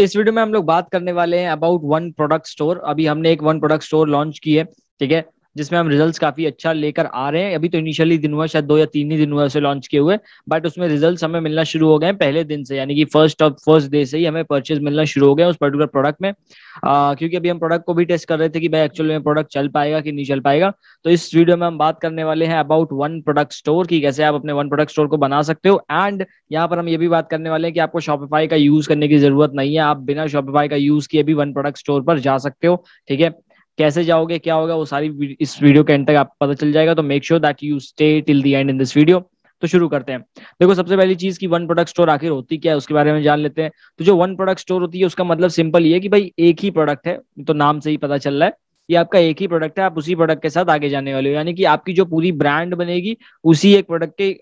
इस वीडियो में हम लोग बात करने वाले हैं अबाउट वन प्रोडक्ट स्टोर अभी हमने एक वन प्रोडक्ट स्टोर लॉन्च की है ठीक है जिसमें हम रिजल्ट्स काफी अच्छा लेकर आ रहे हैं अभी तो इनिशियली दिन हुआ शायद दो या तीन ही दिन हुआ उसे लॉन्च किए हुए बट उसमें रिजल्ट्स हमें मिलना शुरू हो गए हैं पहले दिन से यानी कि फर्स्ट ऑफ फर्स्ट डे से ही हमें परचेज मिलना शुरू हो गया उस पर्टिकुलर प्रोडक्ट में आ, क्योंकि अभी हम प्रोडक्ट को भी टेस्ट कर रहे थे कि भाई एक्चुअल में प्रोडक्ट चल पाएगा कि नहीं चल पाएगा तो इस वीडियो में हम बात करने वाले हैं अबाउट वन प्रोडक्ट स्टोर की कैसे आप अपने वन प्रोडक्ट स्टोर को बना सकते हो एंड यहाँ पर हम ये भी बात करने वाले हैं कि आपको शॉपिफाई का यूज करने की जरूरत नहीं है आप बिना शॉपिफाई का यूज किए भी वन प्रोडक्ट स्टोर पर जा सकते हो ठीक है कैसे जाओगे क्या होगा वो सारी इस वीडियो के एंड तक आपको पता चल जाएगा तो make sure that you stay till the end in this video तो शुरू करते हैं देखो सबसे पहली चीज की वन प्रोडक्ट स्टोर आखिर होती क्या है उसके बारे में जान लेते हैं तो जो वन प्रोडक्ट स्टोर होती है उसका मतलब सिंपल ये है कि भाई एक ही प्रोडक्ट है तो नाम से ही पता चल रहा है ये आपका एक ही प्रोडक्ट है आप उसी प्रोडक्ट के साथ आगे जाने वाले हो यानी कि आपकी जो पूरी ब्रांड बनेगी उसी एक प्रोडक्ट के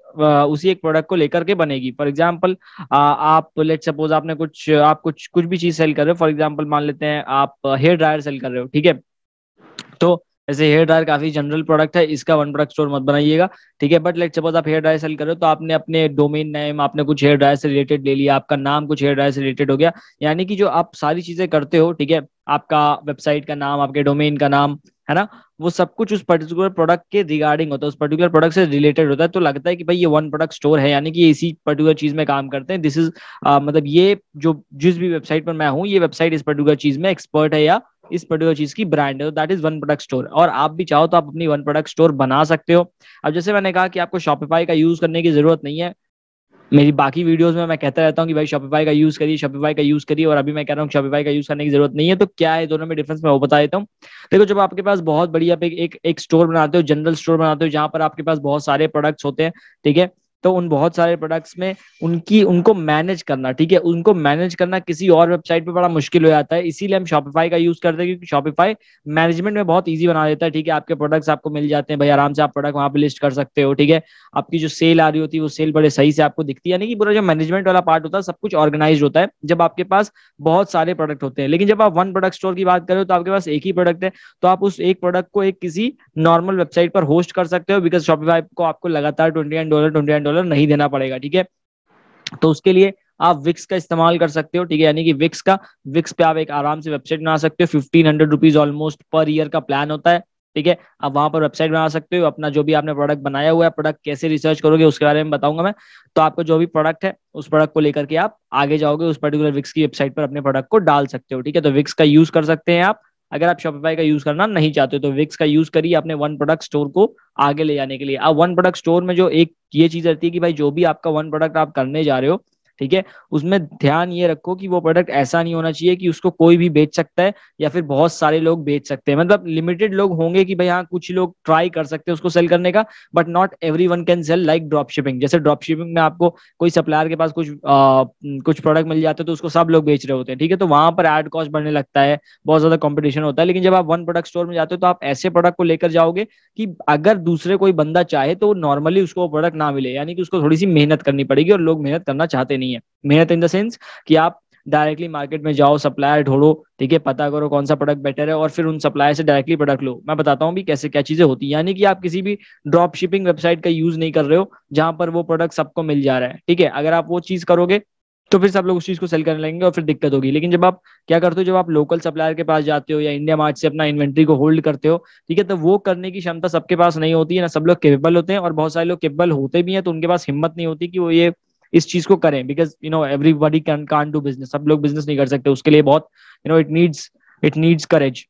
उसी एक प्रोडक्ट को लेकर के बनेगी फॉर एग्जाम्पल आप लेट सपोज आपने कुछ आप कुछ कुछ भी चीज सेल कर रहे हो फॉर एग्जाम्पल मान लेते हैं आप हेयर ड्रायर सेल कर रहे हो ठीक है तो ऐसे हेयर ड्रायर काफी जनरल प्रोडक्ट है इसका वन प्रोडक्ट स्टोर मत बनाइएगा ठीक है बट लाइक सपोज आप हेयर ड्रायर सेल कर रहे हो तो आपने अपने डोमेन नेम आपने कुछ हेयर ड्रायर से रिलेटेड ले लिया आपका नाम कुछ हेयर ड्रायर से रिलेटेड हो गया यानी कि जो आप सारी चीजें करते हो ठीक है आपका वेबसाइट का नाम आपके डोमेन का नाम है ना वो सब कुछ उस पर्टिकुलर प्रोडक्ट के रिगार्डिंग होता है उस पर्टिकुलर प्रोडक्ट से रिलेटेड होता है तो लगता है कि भाई ये वन प्रोडक्ट स्टोर है यानी कि इसी पर्टिकुलर चीज में काम करते हैं दिस इज मतलब ये जो जिस भी वेबसाइट पर मैं हूँ ये वेबसाइट इस पर्टिकुलर चीज में एक्सपर्ट है या इस पर्टिकुलर चीज की ब्रांड है तो that is one product store और आप भी चाहो तो आप अपनी वन प्रोडक्ट स्टोर बना सकते हो अब जैसे मैंने कहा कि आपको शॉपिफाई का यूज करने की जरूरत नहीं है मेरी बाकी वीडियोस में मैं कहता रहता हूँ कि भाई शॉपिफाई का यूज करिए शॉपिफाई का यूज करिए और अभी मैं कह रहा हूँ शॉपिफाई का यूज करने की जरूरत नहीं है तो क्या है दोनों में डिफरेंस मैं वो बता देता हूँ देखो जब आपके पास बहुत बढ़िया एक, एक, एक स्टोर बनाते हो जनरल स्टोर बनाते हो जहाँ पर आपके पास बहुत सारे प्रोडक्ट्स होते हैं ठीक है तो उन बहुत सारे प्रोडक्ट्स में उनकी उनको मैनेज करना ठीक है उनको मैनेज करना किसी और वेबसाइट पे बड़ा मुश्किल हो जाता है इसीलिए हम शॉपिफाई का यूज करते हैं क्योंकि शॉपिफाई मैनेजमेंट में बहुत ईजी बना देता है ठीक है आपके प्रोडक्ट्स आपको मिल जाते हैं भाई आराम से आप प्रोडक्ट वहां पर लिस्ट कर सकते हो ठीक है आपकी जो सेल आ रही होती है वो सेल बड़े सही से आपको दिखती है यानी कि पूरा जो मैनेजमेंट वाला पार्ट होता है सब कुछ ऑर्गेनाइज होता है जब आपके पास बहुत सारे प्रोडक्ट होते हैं लेकिन जब आप वन प्रोडक्ट स्टोर की बात करें तो आपके पास एक ही प्रोडक्ट है तो आप उस एक प्रोडक्ट को एक किसी नॉर्मल वेबसाइट पर होस्ट कर सकते हो बिकॉज शॉपिफाई को आपको लगातार twenty dollar twenty dollar dollar नहीं देना पड़ेगा ठीक है तो उसके लिए आप विक्स का इस्तेमाल कर सकते हो ठीक है यानी कि विक्स का विक्स पे आप एक आराम से वेबसाइट बना सकते हो fifteen hundred rupees almost per year का प्लान होता है ठीक है आप वहां पर वेबसाइट बना सकते हो अपना जो भी आपने प्रोडक्ट बनाया हुआ है प्रोडक्ट कैसे रिसर्च करोगे उसके बारे में बताऊंगा मैं तो आपको जो भी प्रोडक्ट है उस प्रोडक्ट को लेकर के आप आगे जाओगे उस पर्टिकुलर विक्स की वेबसाइट पर अपने प्रोडक्ट को डाल सकते हो ठीक है तो विक्स का यूज कर सकते हैं आप अगर आप शॉपिफाई का यूज करना नहीं चाहते तो विक्स का यूज करिए अपने वन प्रोडक्ट स्टोर को आगे ले जाने के लिए अब वन प्रोडक्ट स्टोर में जो एक ये चीज रहती है कि भाई जो भी आपका वन प्रोडक्ट आप करने जा रहे हो ठीक है उसमें ध्यान ये रखो कि वो प्रोडक्ट ऐसा नहीं होना चाहिए कि उसको कोई भी बेच सकता है या फिर बहुत सारे लोग बेच सकते हैं मतलब लिमिटेड लोग होंगे कि भाई हाँ कुछ लोग ट्राई कर सकते हैं उसको सेल करने का but not everyone can sell like drop shipping जैसे ड्रॉप शिपिंग में आपको कोई सप्लायर के पास कुछ आ, कुछ प्रोडक्ट मिल जाते हैं तो उसको सब लोग बेच रहे होते हैं ठीक है तो वहां पर एड कॉस्ट बढ़ने लगता है बहुत ज्यादा कॉम्पिटिशन होता है लेकिन जब आप वन प्रोडक्ट स्टोर में जाते हो तो आप ऐसे प्रोडक्ट को लेकर जाओगे कि अगर दूसरे कोई बंदा चाहे तो नॉर्मली उसको प्रोडक्ट ना मिले यानी कि उसको थोड़ी सी मेहनत करनी पड़ेगी और लोग मेहनत करना चाहते नहीं नहीं है मेहनत इन द सेंस कि आप डायरेक्टली मार्केट में जाओ सप्लायर ढोड़ो ठीक है पता करो कौन सा प्रोडक्ट बेटर है और फिर उन सप्लायर से डायरेक्टली प्रोडक्ट लो मैं बताता हूँ भी कैसे क्या चीजें होती है यानी कि आप किसी भी ड्रॉप शिपिंग वेबसाइट का यूज नहीं कर रहे हो जहां पर वो प्रोडक्ट सबको मिल जा रहा है ठीक है अगर आप वो चीज करोगे तो फिर सब लोग उस चीज को सेल करने लगेंगे और फिर दिक्कत होगी लेकिन जब आप क्या करते हो जब आप लोकल सप्लायर के पास जाते हो या इंडिया मार्ट से अपना इन्वेंट्री को होल्ड करते हो ठीक है तो वो करने की क्षमता सबके पास नहीं होती है ना सब लोग केपेबल होते हैं और बहुत सारे लोग केपेबल होते भी हैं तो उनके पास हिम्मत नहीं होती कि वो ये इस चीज को करें because you know everybody can can do business सब लोग बिजनेस नहीं कर सकते उसके लिए बहुत you know it needs it needs courage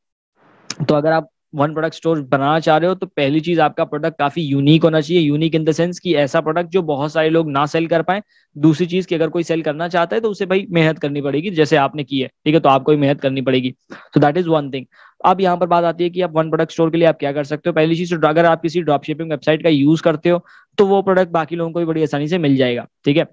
तो अगर आप वन प्रोडक्ट स्टोर बनाना चाह रहे हो तो पहली चीज आपका प्रोडक्ट काफी यूनिक होना चाहिए यूनिक इन द सेंस कि ऐसा प्रोडक्ट जो बहुत सारे लोग ना सेल कर पाए दूसरी चीज की अगर कोई सेल करना चाहता है तो उसे भाई मेहनत करनी पड़ेगी जैसे आपने की है ठीक है तो आपको मेहनत करनी पड़ेगी तो दैट इज वन थिंग अब यहाँ पर बात आती है कि आप वन प्रोडक्ट स्टोर के लिए आप क्या कर सकते हो पहली चीज तो अगर आप किसी ड्रॉप शिपिंग वेबसाइट का यूज करते हो तो वो प्रोडक्ट बाकी लोगों को भी बड़ी आसानी से मिल जाएगा ठीक है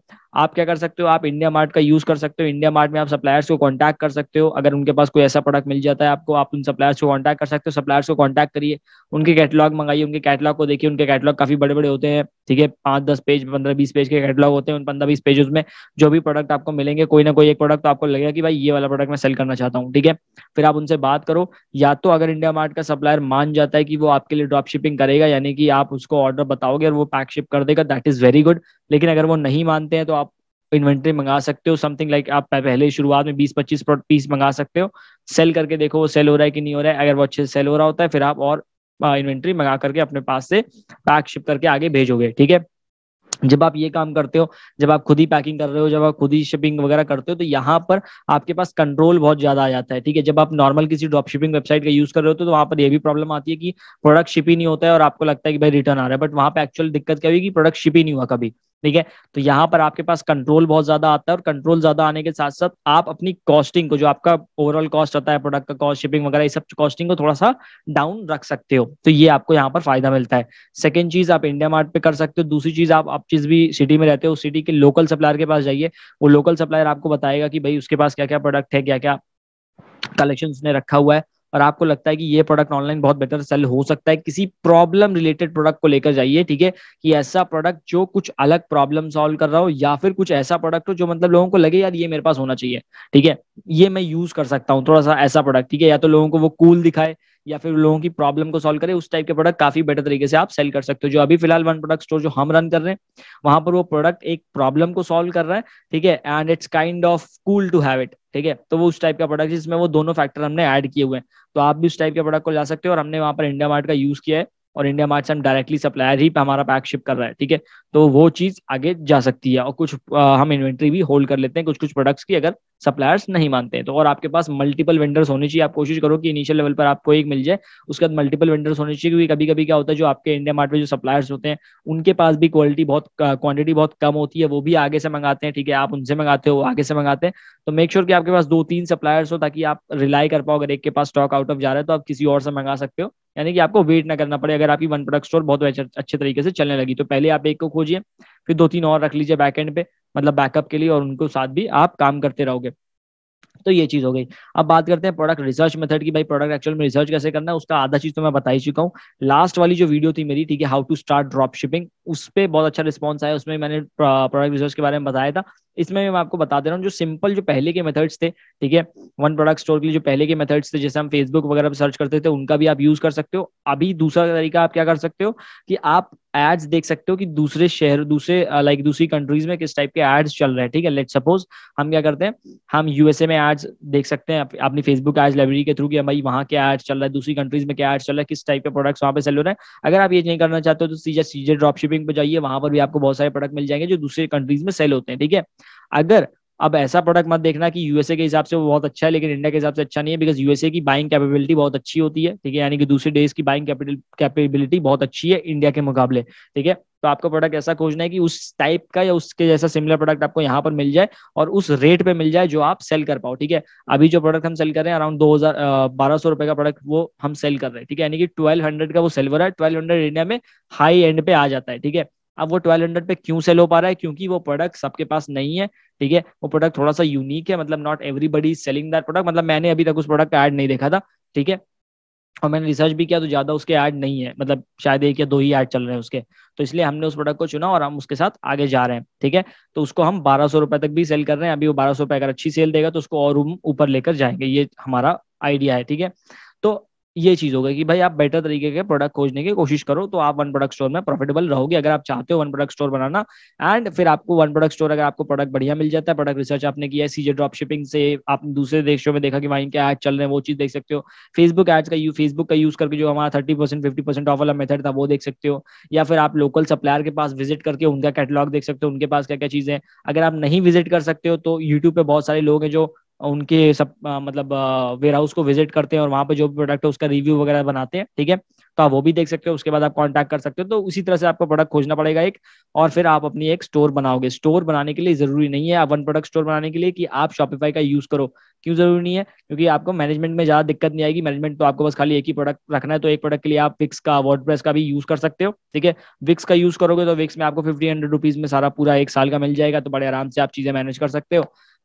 आप क्या कर सकते हो आप इंडिया मार्ट का यूज कर सकते हो इंडिया मार्ट में आप सप्लायर्स को कॉन्टैक्ट कर सकते हो अगर उनके पास कोई ऐसा प्रोडक्ट मिल जाता है आपको आप उन सप्लायर्स को कॉन्टैक्ट कर सकते हो सप्लायर्स को कॉन्टैक्ट करिए उनके कैटलॉग मंगाइए उनके कैटलॉग को देखिए उनके कैटलॉग काफी बड़े बड़े होते हैं ठीक है पांच दस पेज पंद्रह बीस पेज के कैटलॉग होते हैं उन पंद्रह बीस पेजेस में जो भी प्रोडक्ट आपको मिलेंगे कोई ना कोई एक प्रोडक्ट तो आपको लगेगा कि भाई ये वाला प्रोडक्ट मैं सेल करना चाहता हूँ ठीक है फिर आप उनसे बात करो या तो अगर इंडिया मार्ट का सप्लायर मान जाता है कि वो आपके लिए ड्रॉप शिपिंग करेगा यानी कि आप उसको ऑर्डर बताओगे और वो पैक फ्लैगशिप कर देगा दैट इज वेरी गुड लेकिन अगर वो नहीं मानते हैं तो आप इन्वेंट्री मंगा सकते हो समथिंग लाइक like आप पहले शुरुआत में 20-25 पीस मंगा सकते हो सेल करके देखो वो सेल हो रहा है कि नहीं हो रहा है अगर वो अच्छे से सेल हो रहा होता है फिर आप और इन्वेंट्री मंगा करके अपने पास से पैक शिप करके आगे भेजोगे ठीक है जब आप ये काम करते हो जब आप खुद ही पैकिंग कर रहे हो जब आप खुद ही शिपिंग वगैरह करते हो तो यहाँ पर आपके पास कंट्रोल बहुत ज्यादा आ जाता है ठीक है जब आप नॉर्मल किसी ड्रॉप शिपिंग वेबसाइट का यूज कर रहे होते हो तो वहां पर यह भी प्रॉब्लम आती है कि प्रोडक्ट शिप ही नहीं होता है और आपको लगता है कि भाई रिटर्न आ रहा है बट वहां पर एक्चुअल दिक्कत क्या हुई कि प्रोडक्ट शिप ही नहीं हुआ कभी ठीक है तो यहाँ पर आपके पास कंट्रोल बहुत ज्यादा आता है और कंट्रोल ज्यादा आने के साथ साथ आप अपनी कॉस्टिंग को जो आपका ओवरऑल कॉस्ट आता है प्रोडक्ट का कॉस्ट शिपिंग वगैरह सब कॉस्टिंग को थोड़ा सा डाउन रख सकते हो तो ये आपको यहाँ पर फायदा मिलता है सेकेंड चीज आप इंडिया मार्ट पे कर सकते हो दूसरी चीज आप आप जिस भी सिटी में रहते हो सिटी के लोकल सप्लायर के पास जाइए वो लोकल सप्लायर आपको बताएगा कि भाई उसके पास क्या क्या प्रोडक्ट है क्या क्या कलेक्शन उसने रखा हुआ है और आपको लगता है कि ये प्रोडक्ट ऑनलाइन बहुत बेटर सेल हो सकता है किसी प्रॉब्लम रिलेटेड प्रोडक्ट को लेकर जाइए ठीक है कि ऐसा प्रोडक्ट जो कुछ अलग प्रॉब्लम सॉल्व कर रहा हो या फिर कुछ ऐसा प्रोडक्ट हो जो मतलब लोगों को लगे यार ये मेरे पास होना चाहिए ठीक है ये मैं यूज कर सकता हूँ थोड़ा सा ऐसा प्रोडक्ट ठीक है या तो लोगों को वो कूल cool दिखाए या फिर लोगों की प्रॉब्लम को सॉल्व करे उस टाइप के प्रोडक्ट काफी बेटर तरीके से आप सेल कर सकते हो जो अभी फिलहाल वन प्रोडक्ट स्टोर जो हम रन कर रहे हैं वहां पर वो प्रोडक्ट एक प्रॉब्लम को सॉल्व कर रहा है ठीक है and it's kind of cool to have it ठीक है तो वो उस टाइप का प्रोडक्ट जिसमें वो दोनों फैक्टर हमने ऐड किए हुए हैं तो आप भी उस टाइप के प्रोडक्ट को ला सकते हो और हमने वहां पर इंडिया मार्ट का यूज किया है और इंडिया मार्ट से हम डायरेक्टली सप्लायर ही हमारा पैक शिप कर रहा है ठीक है तो वो चीज आगे जा सकती है और कुछ आ, हम इन्वेंट्री भी होल्ड कर लेते हैं कुछ कुछ प्रोडक्ट्स की अगर सप्लायर्स नहीं मानते हैं तो और आपके पास मल्टीपल वेंडर्स होने चाहिए आप कोशिश करो कि इनिशियल लेवल पर आपको एक मिल जाए उसके बाद मल्टीपल वेंडर्स होने चाहिए क्योंकि कभी कभी क्या होता है जो आपके इंडिया मार्ट में जो सप्लायर्स होते हैं उनके पास भी क्वालिटी बहुत क्वांटिटी बहुत कम होती है वो भी आगे से मंगाते हैं ठीक है आप उनसे मंगाते हो आगे से मंगाते हैं तो मेक श्योर की कि आपके पास दो तीन सप्लायर्स हो ताकि आप रिलाई कर पाओ अगर एक के पास स्टॉक आउट ऑफ जा रहा है तो आप किसी और से मंगा सकते हो यानी कि आपको वेट ना करना पड़े अगर आपकी वन प्रोडक्ट स्टोर बहुत अच्छे तरीके से चलने लगी तो पहले आप एक को खोजिए फिर दो तीन और रख लीजिए बैक एंड पे मतलब बैकअप के लिए और उनको साथ भी आप काम करते रहोगे तो ये चीज हो गई अब बात करते हैं प्रोडक्ट रिसर्च मेथड की भाई प्रोडक्ट एक्चुअल में रिसर्च कैसे करना है उसका आधा चीज तो मैं बता ही चुका हूँ लास्ट वाली जो वीडियो थी मेरी ठीक है how to start drop shipping उस पर बहुत अच्छा रिस्पॉन्स आया उसमें मैंने प्रोडक्ट रिसर्च के बारे में बताया था इसमें मैं आपको बता दे रहा हूँ जो सिंपल जो पहले के मेथड्स थे ठीक है वन प्रोडक्ट स्टोर के लिए जो पहले के मेथड्स थे जैसे हम फेसबुक वगैरह सर्च करते थे उनका भी आप यूज कर सकते हो अभी दूसरा तरीका आप क्या कर सकते हो कि आप एड्स देख सकते हो कि दूसरे शहर दूसरे लाइक दूसरी कंट्रीज में किस टाइप के एड्स चल रहे हैं ठीक है लेट सपोज हम क्या करते हैं हम यूएसए में एड्स देख सकते हैं अपनी फेसबुक एड्स लाइब्रेरी के थ्रू कि भाई वहाँ क्या एड्स चल रहा है दूसरी कंट्रीज में क्या एड्स चल रहा है किस टाइप के प्रोडक्ट्स वहाँ पे सेल हो रहे हैं अगर आप ये नहीं करना चाहते हो तो सीजा सीजे ड्रॉप शिपिंग पर जाइए वहाँ पर भी आपको बहुत सारे प्रोडक्ट मिल जाएंगे जो दूसरे कंट्रीज में सेल होते हैं ठीक है अगर अब ऐसा प्रोडक्ट मत देखना कि यूएसए के हिसाब से वो बहुत अच्छा है लेकिन इंडिया के हिसाब से अच्छा नहीं है बिकॉज यूएसए की बाइंग कैपेबिलिटी बहुत अच्छी होती है ठीक है यानी कि दूसरे देश की बाइंग कैपेबिलिटी बहुत अच्छी है इंडिया के मुकाबले ठीक है तो आपको प्रोडक्ट ऐसा खोजना है कि उस टाइप का या उसके जैसा सिमिलर प्रोडक्ट आपको यहाँ पर मिल जाए और उस रेट पे मिल जाए जो आप सेल कर पाओ ठीक है अभी जो प्रोडक्ट हम सेल कर रहे हैं अराउंड दो हजार बारह सौ रुपए का प्रोडक्ट वो हम सेल कर रहे हैं ठीक है यानी कि ट्वेल्व हंड्रेड का वो सिल्वर है ट्वेल्व हंड्रेड इंडिया में हाई एंड पे आ जाता है ठीक है अब वो ट्वेल्व हंड्रेड पे क्यों सेल हो पा रहा है क्योंकि वो प्रोडक्ट सबके पास नहीं है ठीक है वो प्रोडक्ट थोड़ा सा यूनिक है मतलब not everybody selling that product मतलब मैंने अभी तक उस प्रोडक्ट का एड नहीं देखा था ठीक है और मैंने रिसर्च भी किया तो ज्यादा उसके ऐड नहीं है मतलब शायद एक या दो ही ऐड चल रहे हैं उसके तो इसलिए हमने उस प्रोडक्ट को चुना और हम उसके साथ आगे जा रहे हैं ठीक है तो उसको हम बारह सौ रुपए तक भी सेल कर रहे हैं अभी वो बारह सौ रुपए अगर अच्छी सेल देगा तो उसको और ऊपर लेकर जाएंगे ये हमारा आइडिया है ठीक है ये चीज हो गई कि भाई आप बेटर तरीके के प्रोडक्ट खोजने की कोशिश करो तो आप वन प्रोडक्ट स्टोर में प्रॉफिटेबल रहोगे अगर आप चाहते हो वन प्रोडक्ट स्टोर बनाना एंड फिर आपको वन प्रोडक्ट स्टोर अगर आपको प्रोडक्ट बढ़िया मिल जाता है प्रोडक्ट रिसर्च आपने किया है सीजे ड्रॉप शिपिंग से आपने दूसरे देशों में देखा कि वहीं के एड चल रहे हैं वो चीज देख सकते हो फेसबुक एड्स का यू फेसबुक का यूज करके जो हमारा thirty percent fifty percent off वाला मेथड था वो देख सकते हो या फिर आप लोकल सप्लायर के पास विजिट करके उनका कैटलॉग देख सकते हो उनके पास क्या क्या चीजें अगर आप नहीं विजिट कर सकते हो तो यूट्यूब पे बहुत सारे लोग हैं जो उनके सब आ, मतलब वेयर हाउस को विजिट करते हैं और वहाँ पे जो प्रोडक्ट है उसका रिव्यू वगैरह बनाते हैं ठीक है तो आप वो भी देख सकते हो उसके बाद आप कॉन्टैक्ट कर सकते हो तो उसी तरह से आपको प्रोडक्ट खोजना पड़ेगा एक और फिर आप अपनी एक स्टोर बनाओगे स्टोर बनाने के लिए जरूरी नहीं है वन प्रोडक्ट स्टोर बनाने के लिए कि आप शॉपिफाई का यूज करो क्यों जरूरी नहीं है क्योंकि आपको मैनेजमेंट में ज्यादा दिक्कत नहीं आएगी मैनेजमेंट तो आपको बस खाली एक ही प्रोडक्ट रखना है तो एक प्रोडक्ट के लिए आप विक्स का वर्ड का भी यूज कर सकते हो ठीक है विक्स का यूज करोगे तो विक्स में आपको फिफ्टी हंड्रेड रुपीज में सारा पूरा एक साल का मिल जाएगा तो बड़े आराम से आप चीजें मैनेज कर सकते हो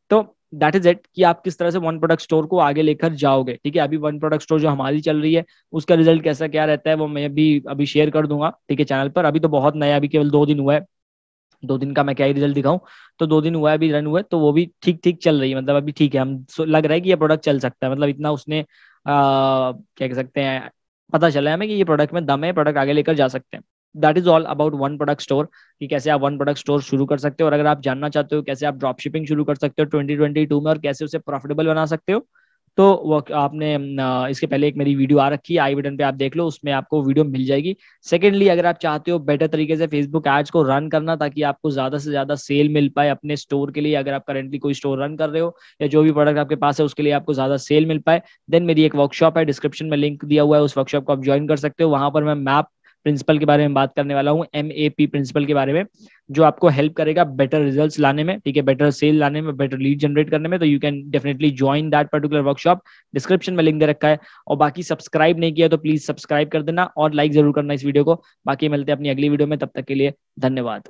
तो दैट इज इट कि आप किस तरह से वन प्रोडक्ट स्टोर को आगे लेकर जाओगे ठीक है अभी वन प्रोडक्ट स्टोर जो हमारी चल रही है उसका रिजल्ट कैसा क्या रहता है वो मैं भी अभी शेयर कर दूंगा ठीक है चैनल पर अभी तो बहुत नया अभी केवल दो दिन हुआ है दो दिन का मैं क्या ही रिजल्ट दिखाऊं तो दो दिन हुआ है अभी रन हुआ है तो वो भी ठीक ठीक चल रही है मतलब अभी ठीक है हम लग रहा है कि ये प्रोडक्ट चल सकता है मतलब इतना उसने आ, क्या कह सकते हैं पता चला है हमें कि ये प्रोडक्ट में दम है प्रोडक्ट आगे लेकर जा सकते हैं that is all about one product store कि कैसे आप वन प्रोडक्ट स्टोर शुरू कर सकते हो और अगर आप जानना चाहते हो कैसे आप ड्रॉप शिपिंग शुरू कर सकते हो ट्वेंटी टू में और कैसे उसे प्रॉफिटेबल बना सकते हो तो वो आपने इसके पहले एक मेरी वीडियो आ रखी है आई बटन पे आप देख लो उसमें आपको वीडियो मिल जाएगी सेकेंडली अगर आप चाहते हो बेटर तरीके से फेसबुक एड्स को रन करना ताकि आपको ज्यादा से ज्यादा सेल मिल पाए अपने स्टोर के लिए अगर आप करेंटली कोई स्टोर रन कर रहे हो या जो भी प्रोडक्ट आपके पास है उसके लिए आपको ज्यादा सेल मिल पाए देन मेरी एक वर्कशॉप है डिस्क्रिप्शन में लिंक दिया हुआ है उस वर्कशॉप को आप ज्वाइन कर सकते हो वहां पर मैं मैप प्रिंसिपल के बारे में बात करने वाला हूँ एम ए पी प्रिंसिपल के बारे में जो आपको हेल्प करेगा बेटर रिजल्ट लाने में ठीक है बेटर सेल लाने में बेटर लीड जनरेट करने में तो you can definitely join that particular workshop description में लिंक दे रखा है और बाकी सब्सक्राइब नहीं किया तो प्लीज सब्सक्राइब कर देना और लाइक जरूर करना इस वीडियो को बाकी मिलते हैं अपनी अगली वीडियो में तब तक के लिए धन्यवाद